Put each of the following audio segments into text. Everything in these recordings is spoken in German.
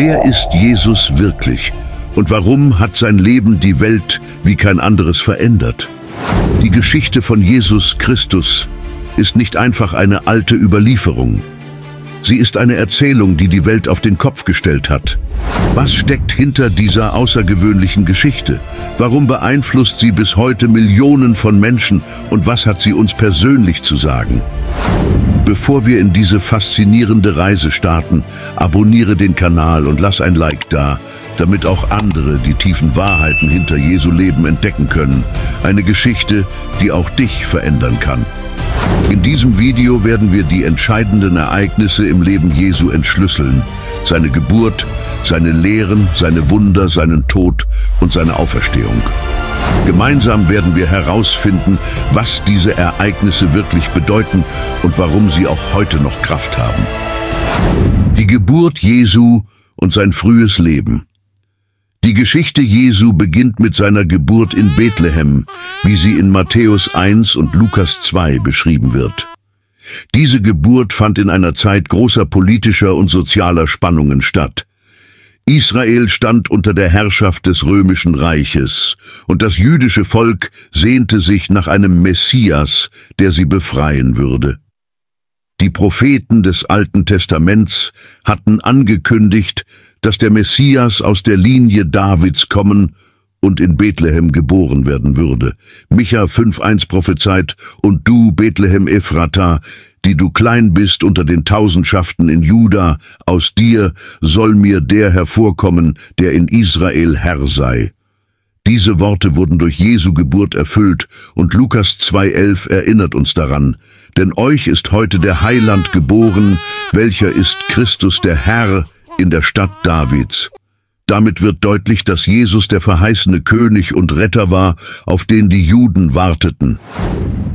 Wer ist Jesus wirklich? Und warum hat sein Leben die Welt wie kein anderes verändert? Die Geschichte von Jesus Christus ist nicht einfach eine alte Überlieferung. Sie ist eine Erzählung, die die Welt auf den Kopf gestellt hat. Was steckt hinter dieser außergewöhnlichen Geschichte? Warum beeinflusst sie bis heute Millionen von Menschen und was hat sie uns persönlich zu sagen? Bevor wir in diese faszinierende Reise starten, abonniere den Kanal und lass ein Like da, damit auch andere die tiefen Wahrheiten hinter Jesu Leben entdecken können. Eine Geschichte, die auch dich verändern kann. In diesem Video werden wir die entscheidenden Ereignisse im Leben Jesu entschlüsseln. Seine Geburt, seine Lehren, seine Wunder, seinen Tod und seine Auferstehung. Gemeinsam werden wir herausfinden, was diese Ereignisse wirklich bedeuten und warum sie auch heute noch Kraft haben. Die Geburt Jesu und sein frühes Leben. Die Geschichte Jesu beginnt mit seiner Geburt in Bethlehem, wie sie in Matthäus 1 und Lukas 2 beschrieben wird. Diese Geburt fand in einer Zeit großer politischer und sozialer Spannungen statt. Israel stand unter der Herrschaft des römischen Reiches und das jüdische Volk sehnte sich nach einem Messias, der sie befreien würde. Die Propheten des Alten Testaments hatten angekündigt, dass der Messias aus der Linie Davids kommen und in Bethlehem geboren werden würde. Micha 5.1 prophezeit, und du, Bethlehem Ephrata, die du klein bist unter den Tausendschaften in Juda, aus dir soll mir der hervorkommen, der in Israel Herr sei. Diese Worte wurden durch Jesu Geburt erfüllt und Lukas 2.11 erinnert uns daran. Denn euch ist heute der Heiland geboren, welcher ist Christus der Herr in der Stadt Davids. Damit wird deutlich, dass Jesus der verheißene König und Retter war, auf den die Juden warteten.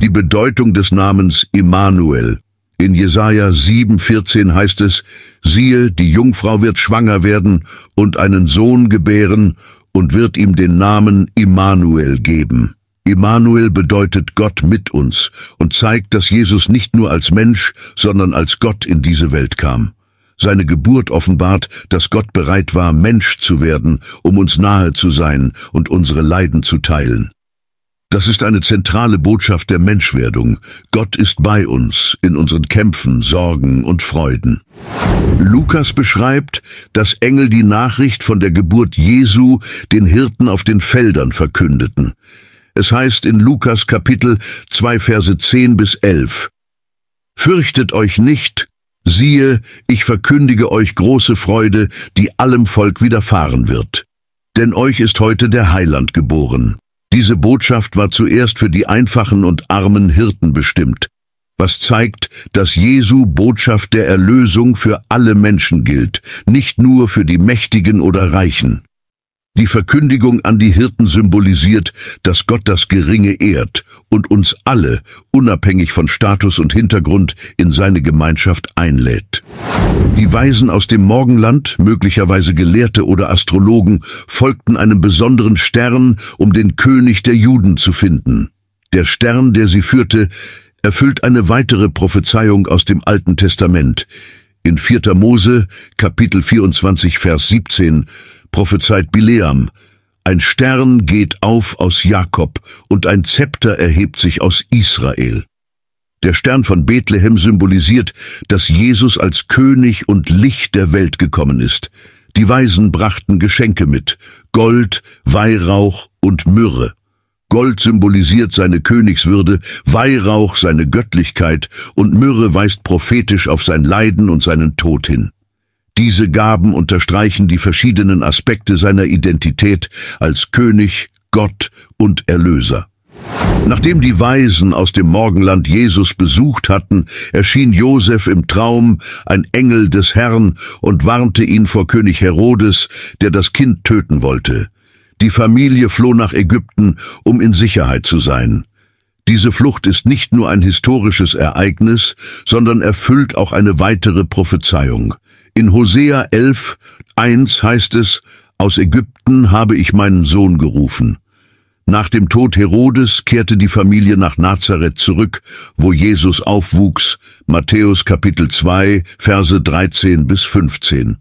Die Bedeutung des Namens Immanuel. In Jesaja 7,14 heißt es, siehe, die Jungfrau wird schwanger werden und einen Sohn gebären und wird ihm den Namen Immanuel geben. Immanuel bedeutet Gott mit uns und zeigt, dass Jesus nicht nur als Mensch, sondern als Gott in diese Welt kam. Seine Geburt offenbart, dass Gott bereit war, Mensch zu werden, um uns nahe zu sein und unsere Leiden zu teilen. Das ist eine zentrale Botschaft der Menschwerdung. Gott ist bei uns in unseren Kämpfen, Sorgen und Freuden. Lukas beschreibt, dass Engel die Nachricht von der Geburt Jesu den Hirten auf den Feldern verkündeten. Es heißt in Lukas Kapitel 2 Verse 10 bis 11, Fürchtet euch nicht, Siehe, ich verkündige euch große Freude, die allem Volk widerfahren wird. Denn euch ist heute der Heiland geboren. Diese Botschaft war zuerst für die einfachen und armen Hirten bestimmt, was zeigt, dass Jesu Botschaft der Erlösung für alle Menschen gilt, nicht nur für die Mächtigen oder Reichen. Die Verkündigung an die Hirten symbolisiert, dass Gott das Geringe ehrt und uns alle, unabhängig von Status und Hintergrund, in seine Gemeinschaft einlädt. Die Weisen aus dem Morgenland, möglicherweise Gelehrte oder Astrologen, folgten einem besonderen Stern, um den König der Juden zu finden. Der Stern, der sie führte, erfüllt eine weitere Prophezeiung aus dem Alten Testament. In 4. Mose, Kapitel 24, Vers 17, prophezeit Bileam, ein Stern geht auf aus Jakob und ein Zepter erhebt sich aus Israel. Der Stern von Bethlehem symbolisiert, dass Jesus als König und Licht der Welt gekommen ist. Die Weisen brachten Geschenke mit, Gold, Weihrauch und Myrrhe. Gold symbolisiert seine Königswürde, Weihrauch seine Göttlichkeit und Myrrhe weist prophetisch auf sein Leiden und seinen Tod hin. Diese Gaben unterstreichen die verschiedenen Aspekte seiner Identität als König, Gott und Erlöser. Nachdem die Weisen aus dem Morgenland Jesus besucht hatten, erschien Josef im Traum ein Engel des Herrn und warnte ihn vor König Herodes, der das Kind töten wollte. Die Familie floh nach Ägypten, um in Sicherheit zu sein. Diese Flucht ist nicht nur ein historisches Ereignis, sondern erfüllt auch eine weitere Prophezeiung. In Hosea 11, 1 heißt es, aus Ägypten habe ich meinen Sohn gerufen. Nach dem Tod Herodes kehrte die Familie nach Nazareth zurück, wo Jesus aufwuchs, Matthäus Kapitel 2, Verse 13 bis 15.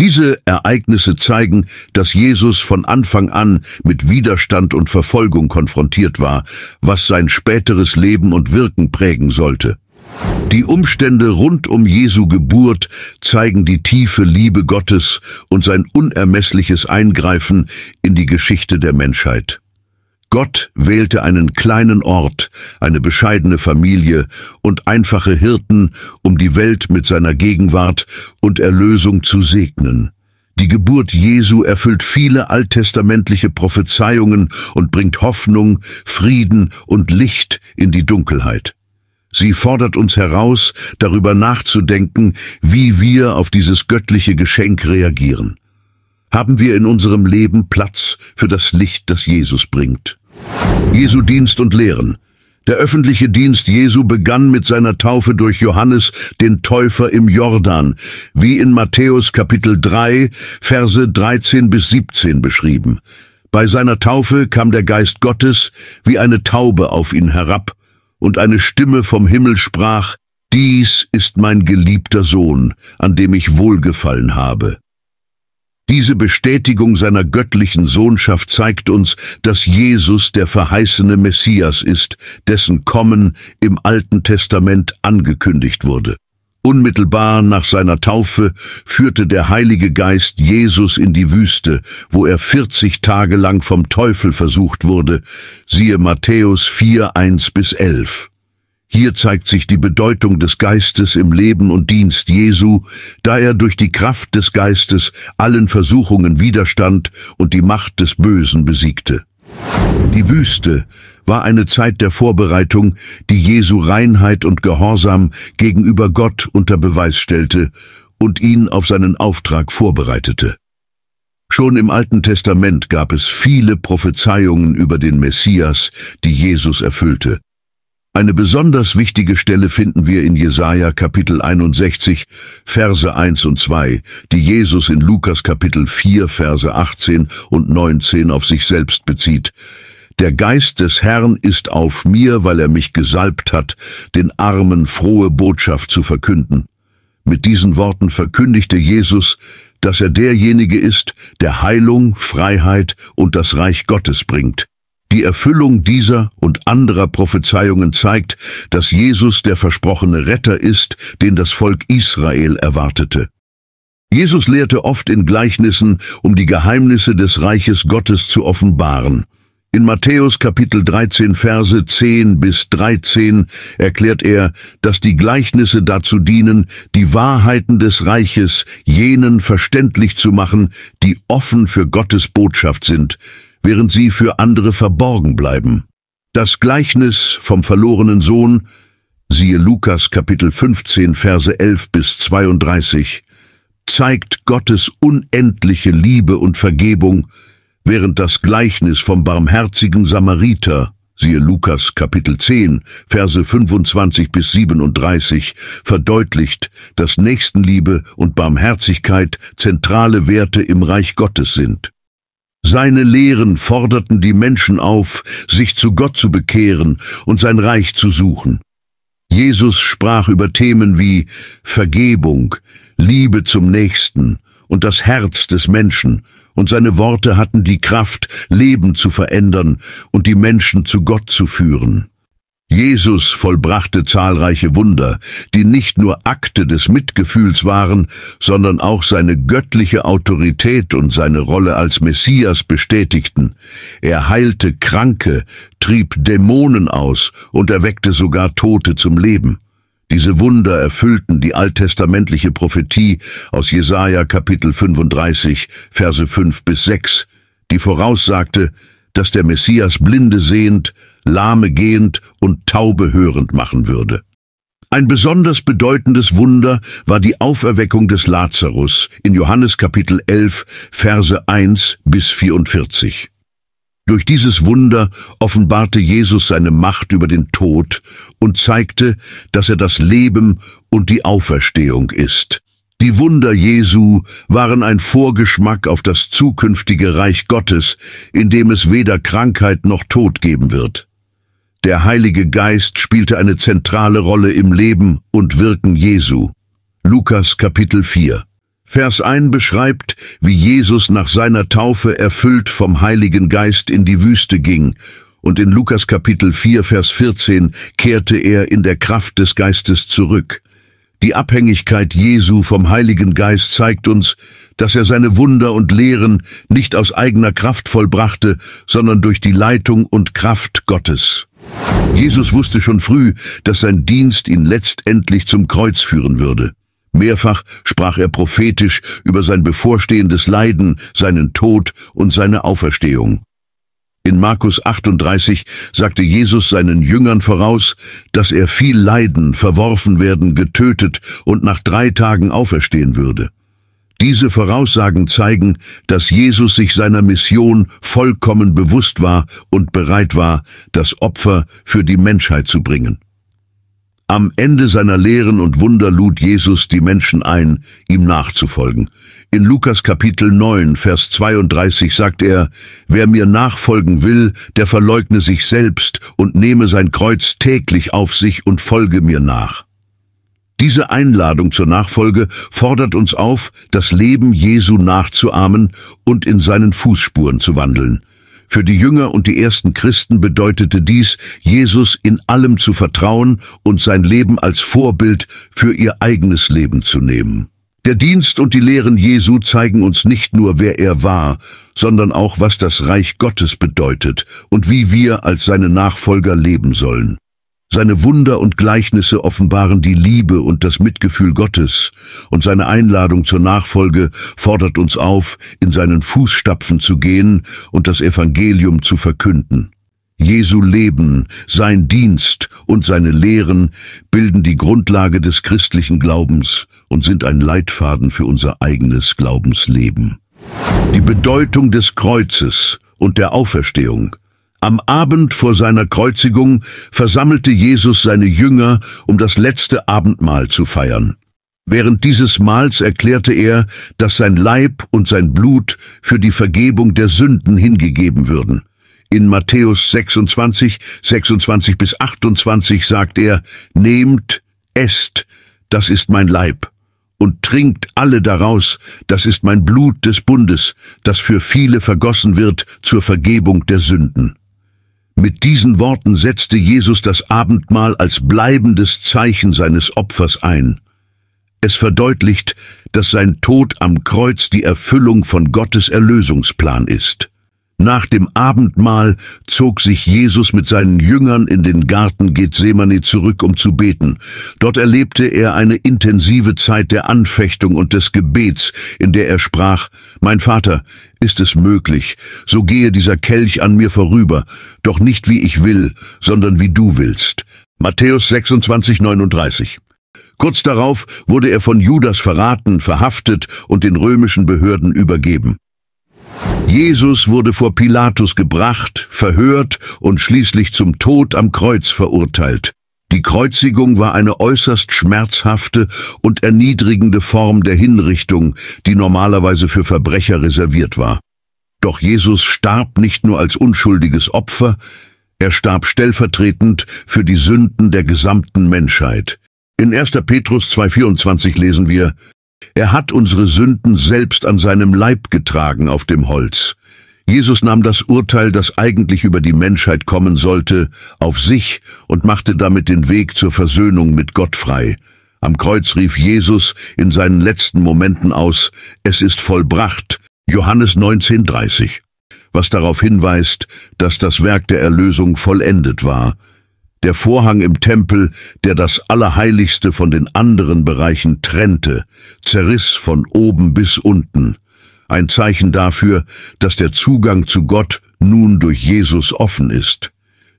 Diese Ereignisse zeigen, dass Jesus von Anfang an mit Widerstand und Verfolgung konfrontiert war, was sein späteres Leben und Wirken prägen sollte. Die Umstände rund um Jesu Geburt zeigen die tiefe Liebe Gottes und sein unermessliches Eingreifen in die Geschichte der Menschheit. Gott wählte einen kleinen Ort, eine bescheidene Familie und einfache Hirten, um die Welt mit seiner Gegenwart und Erlösung zu segnen. Die Geburt Jesu erfüllt viele alttestamentliche Prophezeiungen und bringt Hoffnung, Frieden und Licht in die Dunkelheit. Sie fordert uns heraus, darüber nachzudenken, wie wir auf dieses göttliche Geschenk reagieren. Haben wir in unserem Leben Platz für das Licht, das Jesus bringt? Jesu Dienst und Lehren. Der öffentliche Dienst Jesu begann mit seiner Taufe durch Johannes, den Täufer im Jordan, wie in Matthäus Kapitel 3, Verse 13 bis 17 beschrieben. Bei seiner Taufe kam der Geist Gottes wie eine Taube auf ihn herab und eine Stimme vom Himmel sprach, Dies ist mein geliebter Sohn, an dem ich wohlgefallen habe. Diese Bestätigung seiner göttlichen Sohnschaft zeigt uns, dass Jesus der verheißene Messias ist, dessen Kommen im Alten Testament angekündigt wurde. Unmittelbar nach seiner Taufe führte der Heilige Geist Jesus in die Wüste, wo er 40 Tage lang vom Teufel versucht wurde, siehe Matthäus 4, 1 bis 11. Hier zeigt sich die Bedeutung des Geistes im Leben und Dienst Jesu, da er durch die Kraft des Geistes allen Versuchungen widerstand und die Macht des Bösen besiegte. Die Wüste war eine Zeit der Vorbereitung, die Jesu Reinheit und Gehorsam gegenüber Gott unter Beweis stellte und ihn auf seinen Auftrag vorbereitete. Schon im Alten Testament gab es viele Prophezeiungen über den Messias, die Jesus erfüllte. Eine besonders wichtige Stelle finden wir in Jesaja Kapitel 61, Verse 1 und 2, die Jesus in Lukas Kapitel 4, Verse 18 und 19 auf sich selbst bezieht. Der Geist des Herrn ist auf mir, weil er mich gesalbt hat, den Armen frohe Botschaft zu verkünden. Mit diesen Worten verkündigte Jesus, dass er derjenige ist, der Heilung, Freiheit und das Reich Gottes bringt. Die Erfüllung dieser und anderer Prophezeiungen zeigt, dass Jesus der versprochene Retter ist, den das Volk Israel erwartete. Jesus lehrte oft in Gleichnissen, um die Geheimnisse des Reiches Gottes zu offenbaren. In Matthäus Kapitel 13 Verse 10 bis 13 erklärt er, dass die Gleichnisse dazu dienen, die Wahrheiten des Reiches jenen verständlich zu machen, die offen für Gottes Botschaft sind während sie für andere verborgen bleiben. Das Gleichnis vom verlorenen Sohn, siehe Lukas Kapitel 15, Verse 11 bis 32, zeigt Gottes unendliche Liebe und Vergebung, während das Gleichnis vom barmherzigen Samariter, siehe Lukas Kapitel 10, Verse 25 bis 37, verdeutlicht, dass Nächstenliebe und Barmherzigkeit zentrale Werte im Reich Gottes sind. Seine Lehren forderten die Menschen auf, sich zu Gott zu bekehren und sein Reich zu suchen. Jesus sprach über Themen wie Vergebung, Liebe zum Nächsten und das Herz des Menschen, und seine Worte hatten die Kraft, Leben zu verändern und die Menschen zu Gott zu führen. Jesus vollbrachte zahlreiche Wunder, die nicht nur Akte des Mitgefühls waren, sondern auch seine göttliche Autorität und seine Rolle als Messias bestätigten. Er heilte Kranke, trieb Dämonen aus und erweckte sogar Tote zum Leben. Diese Wunder erfüllten die alttestamentliche Prophetie aus Jesaja Kapitel 35, Verse 5 bis 6, die voraussagte, dass der Messias Blinde sehend Lahme gehend und Taube hörend machen würde. Ein besonders bedeutendes Wunder war die Auferweckung des Lazarus in Johannes Kapitel 11, Verse 1 bis 44. Durch dieses Wunder offenbarte Jesus seine Macht über den Tod und zeigte, dass er das Leben und die Auferstehung ist. Die Wunder Jesu waren ein Vorgeschmack auf das zukünftige Reich Gottes, in dem es weder Krankheit noch Tod geben wird. Der Heilige Geist spielte eine zentrale Rolle im Leben und Wirken Jesu. Lukas Kapitel 4 Vers 1 beschreibt, wie Jesus nach seiner Taufe erfüllt vom Heiligen Geist in die Wüste ging, und in Lukas Kapitel 4 Vers 14 kehrte er in der Kraft des Geistes zurück. Die Abhängigkeit Jesu vom Heiligen Geist zeigt uns, dass er seine Wunder und Lehren nicht aus eigener Kraft vollbrachte, sondern durch die Leitung und Kraft Gottes. Jesus wusste schon früh, dass sein Dienst ihn letztendlich zum Kreuz führen würde. Mehrfach sprach er prophetisch über sein bevorstehendes Leiden, seinen Tod und seine Auferstehung. In Markus 38 sagte Jesus seinen Jüngern voraus, dass er viel leiden, verworfen werden, getötet und nach drei Tagen auferstehen würde. Diese Voraussagen zeigen, dass Jesus sich seiner Mission vollkommen bewusst war und bereit war, das Opfer für die Menschheit zu bringen. Am Ende seiner Lehren und Wunder lud Jesus die Menschen ein, ihm nachzufolgen. In Lukas Kapitel 9, Vers 32 sagt er, Wer mir nachfolgen will, der verleugne sich selbst und nehme sein Kreuz täglich auf sich und folge mir nach. Diese Einladung zur Nachfolge fordert uns auf, das Leben Jesu nachzuahmen und in seinen Fußspuren zu wandeln. Für die Jünger und die ersten Christen bedeutete dies, Jesus in allem zu vertrauen und sein Leben als Vorbild für ihr eigenes Leben zu nehmen. Der Dienst und die Lehren Jesu zeigen uns nicht nur, wer er war, sondern auch, was das Reich Gottes bedeutet und wie wir als seine Nachfolger leben sollen. Seine Wunder und Gleichnisse offenbaren die Liebe und das Mitgefühl Gottes, und seine Einladung zur Nachfolge fordert uns auf, in seinen Fußstapfen zu gehen und das Evangelium zu verkünden. Jesu Leben, sein Dienst und seine Lehren bilden die Grundlage des christlichen Glaubens und sind ein Leitfaden für unser eigenes Glaubensleben. Die Bedeutung des Kreuzes und der Auferstehung am Abend vor seiner Kreuzigung versammelte Jesus seine Jünger, um das letzte Abendmahl zu feiern. Während dieses Mahls erklärte er, dass sein Leib und sein Blut für die Vergebung der Sünden hingegeben würden. In Matthäus 26, 26 bis 28 sagt er, Nehmt, esst, das ist mein Leib, und trinkt alle daraus, das ist mein Blut des Bundes, das für viele vergossen wird zur Vergebung der Sünden. Mit diesen Worten setzte Jesus das Abendmahl als bleibendes Zeichen seines Opfers ein. Es verdeutlicht, dass sein Tod am Kreuz die Erfüllung von Gottes Erlösungsplan ist. Nach dem Abendmahl zog sich Jesus mit seinen Jüngern in den Garten Gethsemane zurück, um zu beten. Dort erlebte er eine intensive Zeit der Anfechtung und des Gebets, in der er sprach, Mein Vater, ist es möglich, so gehe dieser Kelch an mir vorüber, doch nicht wie ich will, sondern wie du willst. Matthäus 26, 39. Kurz darauf wurde er von Judas verraten, verhaftet und den römischen Behörden übergeben. Jesus wurde vor Pilatus gebracht, verhört und schließlich zum Tod am Kreuz verurteilt. Die Kreuzigung war eine äußerst schmerzhafte und erniedrigende Form der Hinrichtung, die normalerweise für Verbrecher reserviert war. Doch Jesus starb nicht nur als unschuldiges Opfer, er starb stellvertretend für die Sünden der gesamten Menschheit. In 1. Petrus 2.24 lesen wir, er hat unsere Sünden selbst an seinem Leib getragen auf dem Holz. Jesus nahm das Urteil, das eigentlich über die Menschheit kommen sollte, auf sich und machte damit den Weg zur Versöhnung mit Gott frei. Am Kreuz rief Jesus in seinen letzten Momenten aus, es ist vollbracht, Johannes 19,30, was darauf hinweist, dass das Werk der Erlösung vollendet war der Vorhang im Tempel, der das Allerheiligste von den anderen Bereichen trennte, zerriss von oben bis unten, ein Zeichen dafür, dass der Zugang zu Gott nun durch Jesus offen ist.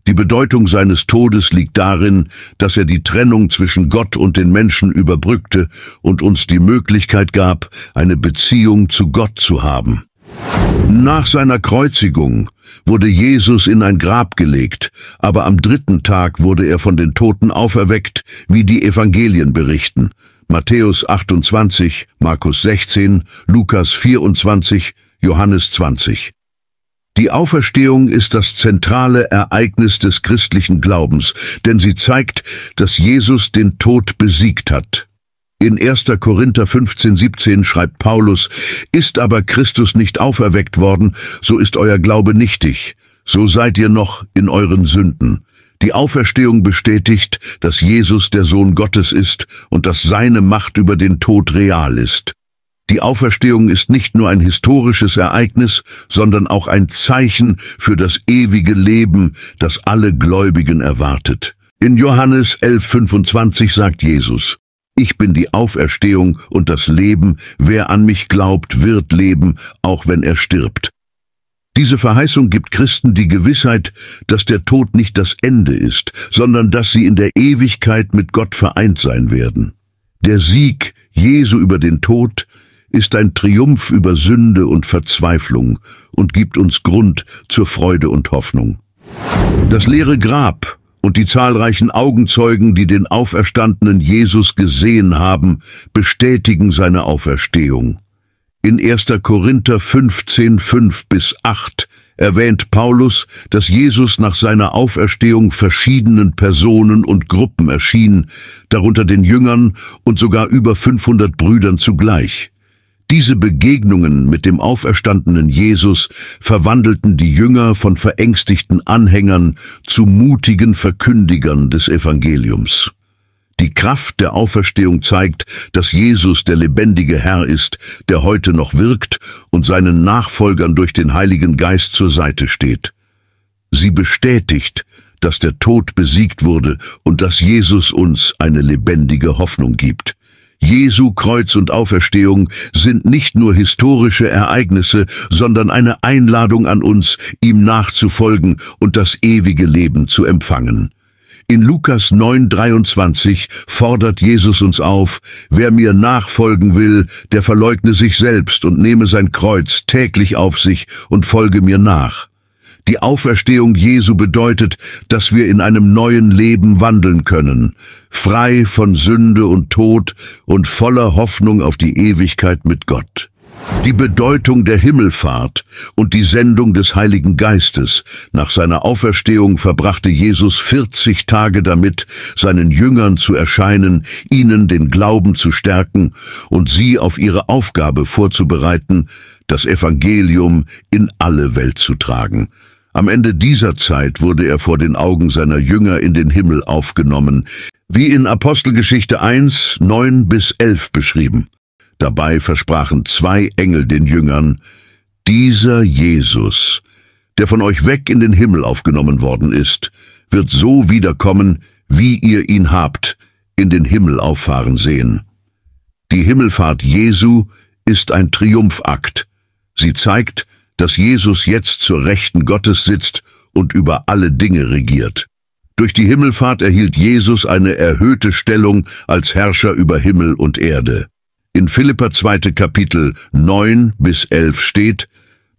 Die Bedeutung seines Todes liegt darin, dass er die Trennung zwischen Gott und den Menschen überbrückte und uns die Möglichkeit gab, eine Beziehung zu Gott zu haben. Nach seiner Kreuzigung wurde Jesus in ein Grab gelegt, aber am dritten Tag wurde er von den Toten auferweckt, wie die Evangelien berichten. Matthäus 28, Markus 16, Lukas 24, Johannes 20. Die Auferstehung ist das zentrale Ereignis des christlichen Glaubens, denn sie zeigt, dass Jesus den Tod besiegt hat. In 1. Korinther 15, 17 schreibt Paulus, Ist aber Christus nicht auferweckt worden, so ist euer Glaube nichtig, so seid ihr noch in euren Sünden. Die Auferstehung bestätigt, dass Jesus der Sohn Gottes ist und dass seine Macht über den Tod real ist. Die Auferstehung ist nicht nur ein historisches Ereignis, sondern auch ein Zeichen für das ewige Leben, das alle Gläubigen erwartet. In Johannes 11, 25 sagt Jesus, ich bin die Auferstehung und das Leben. Wer an mich glaubt, wird leben, auch wenn er stirbt. Diese Verheißung gibt Christen die Gewissheit, dass der Tod nicht das Ende ist, sondern dass sie in der Ewigkeit mit Gott vereint sein werden. Der Sieg Jesu über den Tod ist ein Triumph über Sünde und Verzweiflung und gibt uns Grund zur Freude und Hoffnung. Das leere Grab und die zahlreichen Augenzeugen, die den auferstandenen Jesus gesehen haben, bestätigen seine Auferstehung. In 1. Korinther 15, 5 bis 8 erwähnt Paulus, dass Jesus nach seiner Auferstehung verschiedenen Personen und Gruppen erschien, darunter den Jüngern und sogar über 500 Brüdern zugleich. Diese Begegnungen mit dem auferstandenen Jesus verwandelten die Jünger von verängstigten Anhängern zu mutigen Verkündigern des Evangeliums. Die Kraft der Auferstehung zeigt, dass Jesus der lebendige Herr ist, der heute noch wirkt und seinen Nachfolgern durch den Heiligen Geist zur Seite steht. Sie bestätigt, dass der Tod besiegt wurde und dass Jesus uns eine lebendige Hoffnung gibt. Jesu Kreuz und Auferstehung sind nicht nur historische Ereignisse, sondern eine Einladung an uns, ihm nachzufolgen und das ewige Leben zu empfangen. In Lukas 9:23 fordert Jesus uns auf, wer mir nachfolgen will, der verleugne sich selbst und nehme sein Kreuz täglich auf sich und folge mir nach. Die Auferstehung Jesu bedeutet, dass wir in einem neuen Leben wandeln können, frei von Sünde und Tod und voller Hoffnung auf die Ewigkeit mit Gott. Die Bedeutung der Himmelfahrt und die Sendung des Heiligen Geistes. Nach seiner Auferstehung verbrachte Jesus 40 Tage damit, seinen Jüngern zu erscheinen, ihnen den Glauben zu stärken und sie auf ihre Aufgabe vorzubereiten, das Evangelium in alle Welt zu tragen. Am Ende dieser Zeit wurde er vor den Augen seiner Jünger in den Himmel aufgenommen, wie in Apostelgeschichte 1, 9 bis 11 beschrieben. Dabei versprachen zwei Engel den Jüngern, dieser Jesus, der von euch weg in den Himmel aufgenommen worden ist, wird so wiederkommen, wie ihr ihn habt, in den Himmel auffahren sehen. Die Himmelfahrt Jesu ist ein Triumphakt. Sie zeigt, dass Jesus jetzt zur Rechten Gottes sitzt und über alle Dinge regiert. Durch die Himmelfahrt erhielt Jesus eine erhöhte Stellung als Herrscher über Himmel und Erde. In Philippa 2. Kapitel 9 bis 11 steht,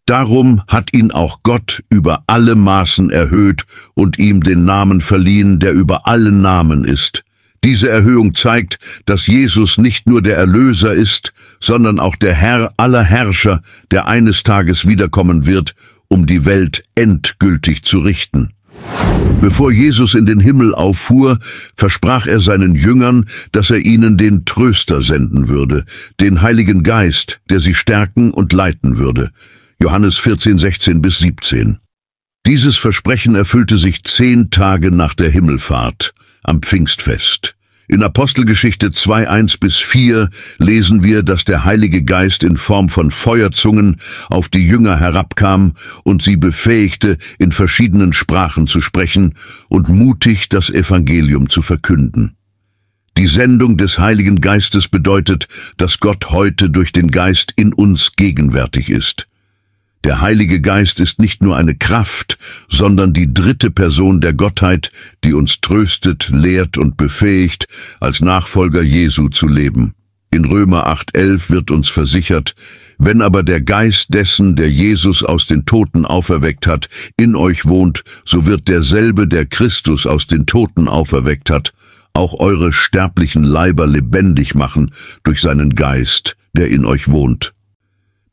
Darum hat ihn auch Gott über alle Maßen erhöht und ihm den Namen verliehen, der über allen Namen ist, diese Erhöhung zeigt, dass Jesus nicht nur der Erlöser ist, sondern auch der Herr aller Herrscher, der eines Tages wiederkommen wird, um die Welt endgültig zu richten. Bevor Jesus in den Himmel auffuhr, versprach er seinen Jüngern, dass er ihnen den Tröster senden würde, den Heiligen Geist, der sie stärken und leiten würde. Johannes 14, 16 bis 17. Dieses Versprechen erfüllte sich zehn Tage nach der Himmelfahrt am Pfingstfest. In Apostelgeschichte 2, 1 bis 4 lesen wir, dass der Heilige Geist in Form von Feuerzungen auf die Jünger herabkam und sie befähigte, in verschiedenen Sprachen zu sprechen und mutig das Evangelium zu verkünden. Die Sendung des Heiligen Geistes bedeutet, dass Gott heute durch den Geist in uns gegenwärtig ist. Der Heilige Geist ist nicht nur eine Kraft, sondern die dritte Person der Gottheit, die uns tröstet, lehrt und befähigt, als Nachfolger Jesu zu leben. In Römer 8.11 wird uns versichert, wenn aber der Geist dessen, der Jesus aus den Toten auferweckt hat, in euch wohnt, so wird derselbe, der Christus aus den Toten auferweckt hat, auch eure sterblichen Leiber lebendig machen durch seinen Geist, der in euch wohnt.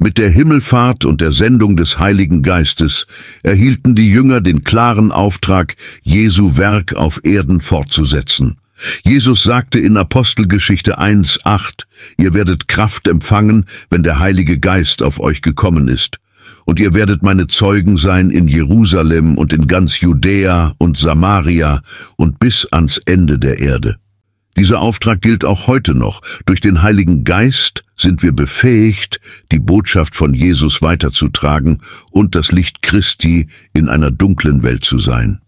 Mit der Himmelfahrt und der Sendung des Heiligen Geistes erhielten die Jünger den klaren Auftrag, Jesu Werk auf Erden fortzusetzen. Jesus sagte in Apostelgeschichte 1.8, ihr werdet Kraft empfangen, wenn der Heilige Geist auf euch gekommen ist. Und ihr werdet meine Zeugen sein in Jerusalem und in ganz Judäa und Samaria und bis ans Ende der Erde. Dieser Auftrag gilt auch heute noch. Durch den Heiligen Geist sind wir befähigt, die Botschaft von Jesus weiterzutragen und das Licht Christi in einer dunklen Welt zu sein.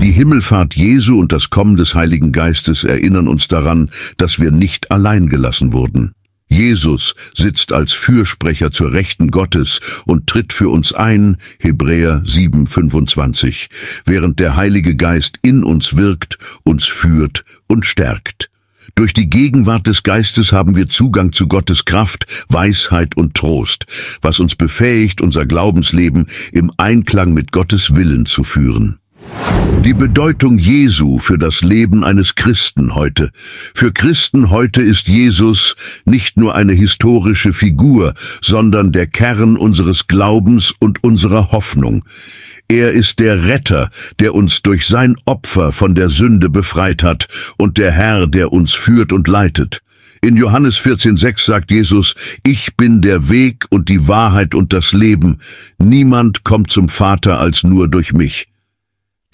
Die Himmelfahrt Jesu und das Kommen des Heiligen Geistes erinnern uns daran, dass wir nicht allein gelassen wurden. Jesus sitzt als Fürsprecher zur Rechten Gottes und tritt für uns ein, Hebräer 7:25, während der Heilige Geist in uns wirkt, uns führt und stärkt. Durch die Gegenwart des Geistes haben wir Zugang zu Gottes Kraft, Weisheit und Trost, was uns befähigt, unser Glaubensleben im Einklang mit Gottes Willen zu führen. Die Bedeutung Jesu für das Leben eines Christen heute. Für Christen heute ist Jesus nicht nur eine historische Figur, sondern der Kern unseres Glaubens und unserer Hoffnung. Er ist der Retter, der uns durch sein Opfer von der Sünde befreit hat und der Herr, der uns führt und leitet. In Johannes 14,6 sagt Jesus, Ich bin der Weg und die Wahrheit und das Leben. Niemand kommt zum Vater als nur durch mich.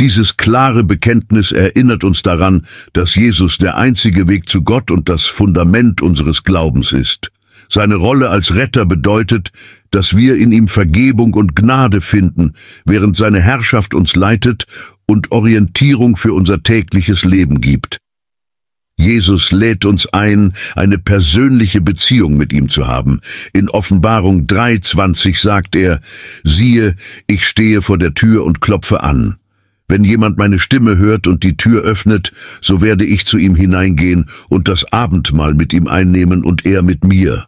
Dieses klare Bekenntnis erinnert uns daran, dass Jesus der einzige Weg zu Gott und das Fundament unseres Glaubens ist. Seine Rolle als Retter bedeutet, dass wir in ihm Vergebung und Gnade finden, während seine Herrschaft uns leitet und Orientierung für unser tägliches Leben gibt. Jesus lädt uns ein, eine persönliche Beziehung mit ihm zu haben. In Offenbarung 3.20 sagt er, siehe, ich stehe vor der Tür und klopfe an. Wenn jemand meine Stimme hört und die Tür öffnet, so werde ich zu ihm hineingehen und das Abendmahl mit ihm einnehmen und er mit mir.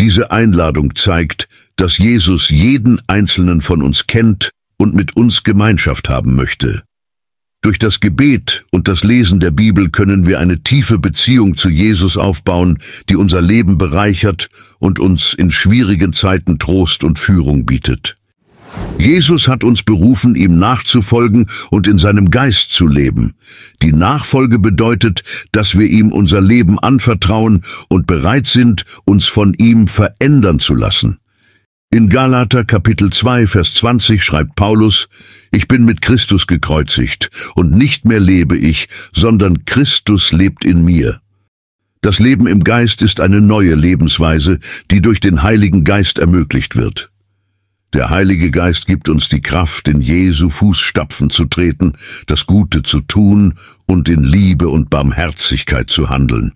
Diese Einladung zeigt, dass Jesus jeden einzelnen von uns kennt und mit uns Gemeinschaft haben möchte. Durch das Gebet und das Lesen der Bibel können wir eine tiefe Beziehung zu Jesus aufbauen, die unser Leben bereichert und uns in schwierigen Zeiten Trost und Führung bietet. Jesus hat uns berufen, ihm nachzufolgen und in seinem Geist zu leben. Die Nachfolge bedeutet, dass wir ihm unser Leben anvertrauen und bereit sind, uns von ihm verändern zu lassen. In Galater Kapitel 2, Vers 20 schreibt Paulus, Ich bin mit Christus gekreuzigt, und nicht mehr lebe ich, sondern Christus lebt in mir. Das Leben im Geist ist eine neue Lebensweise, die durch den Heiligen Geist ermöglicht wird. Der Heilige Geist gibt uns die Kraft, in Jesu Fußstapfen zu treten, das Gute zu tun und in Liebe und Barmherzigkeit zu handeln.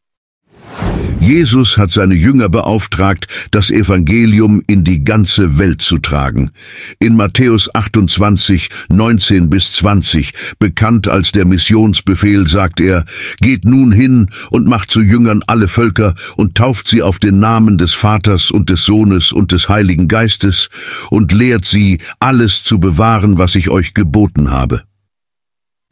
Jesus hat seine Jünger beauftragt, das Evangelium in die ganze Welt zu tragen. In Matthäus 28, 19 bis 20, bekannt als der Missionsbefehl, sagt er, Geht nun hin und macht zu Jüngern alle Völker und tauft sie auf den Namen des Vaters und des Sohnes und des Heiligen Geistes und lehrt sie, alles zu bewahren, was ich euch geboten habe.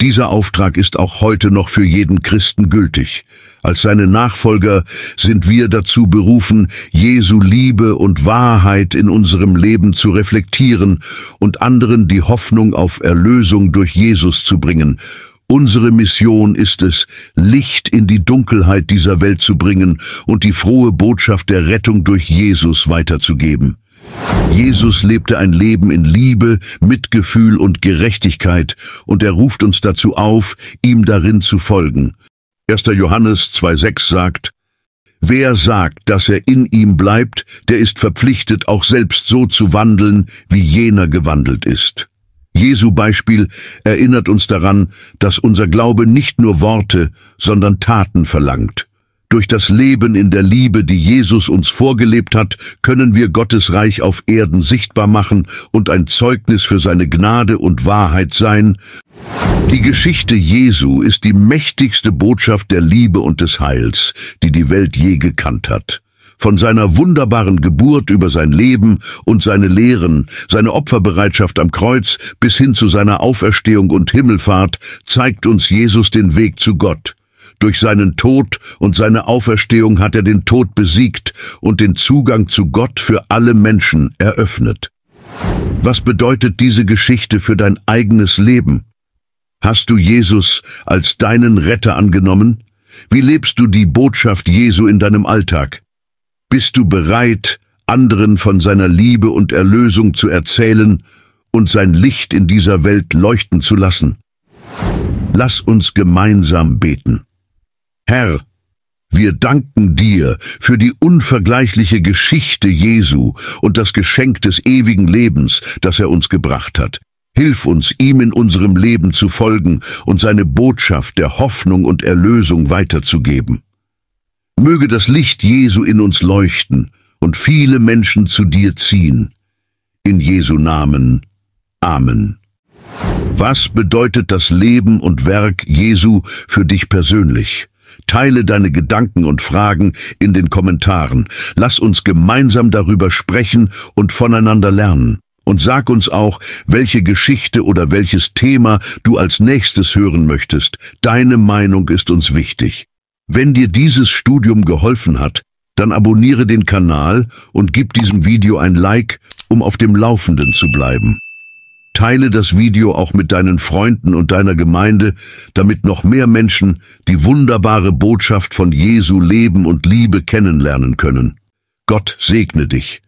Dieser Auftrag ist auch heute noch für jeden Christen gültig. Als seine Nachfolger sind wir dazu berufen, Jesu Liebe und Wahrheit in unserem Leben zu reflektieren und anderen die Hoffnung auf Erlösung durch Jesus zu bringen. Unsere Mission ist es, Licht in die Dunkelheit dieser Welt zu bringen und die frohe Botschaft der Rettung durch Jesus weiterzugeben. Jesus lebte ein Leben in Liebe, Mitgefühl und Gerechtigkeit und er ruft uns dazu auf, ihm darin zu folgen. 1. Johannes 2.6 sagt, Wer sagt, dass er in ihm bleibt, der ist verpflichtet, auch selbst so zu wandeln, wie jener gewandelt ist. Jesu Beispiel erinnert uns daran, dass unser Glaube nicht nur Worte, sondern Taten verlangt. Durch das Leben in der Liebe, die Jesus uns vorgelebt hat, können wir Gottes Reich auf Erden sichtbar machen und ein Zeugnis für seine Gnade und Wahrheit sein. Die Geschichte Jesu ist die mächtigste Botschaft der Liebe und des Heils, die die Welt je gekannt hat. Von seiner wunderbaren Geburt über sein Leben und seine Lehren, seine Opferbereitschaft am Kreuz bis hin zu seiner Auferstehung und Himmelfahrt zeigt uns Jesus den Weg zu Gott. Durch seinen Tod und seine Auferstehung hat er den Tod besiegt und den Zugang zu Gott für alle Menschen eröffnet. Was bedeutet diese Geschichte für dein eigenes Leben? Hast du Jesus als deinen Retter angenommen? Wie lebst du die Botschaft Jesu in deinem Alltag? Bist du bereit, anderen von seiner Liebe und Erlösung zu erzählen und sein Licht in dieser Welt leuchten zu lassen? Lass uns gemeinsam beten. Herr, wir danken dir für die unvergleichliche Geschichte Jesu und das Geschenk des ewigen Lebens, das er uns gebracht hat. Hilf uns, ihm in unserem Leben zu folgen und seine Botschaft der Hoffnung und Erlösung weiterzugeben. Möge das Licht Jesu in uns leuchten und viele Menschen zu dir ziehen. In Jesu Namen. Amen. Was bedeutet das Leben und Werk Jesu für dich persönlich? Teile deine Gedanken und Fragen in den Kommentaren. Lass uns gemeinsam darüber sprechen und voneinander lernen. Und sag uns auch, welche Geschichte oder welches Thema du als nächstes hören möchtest. Deine Meinung ist uns wichtig. Wenn dir dieses Studium geholfen hat, dann abonniere den Kanal und gib diesem Video ein Like, um auf dem Laufenden zu bleiben. Teile das Video auch mit deinen Freunden und deiner Gemeinde, damit noch mehr Menschen die wunderbare Botschaft von Jesu Leben und Liebe kennenlernen können. Gott segne dich.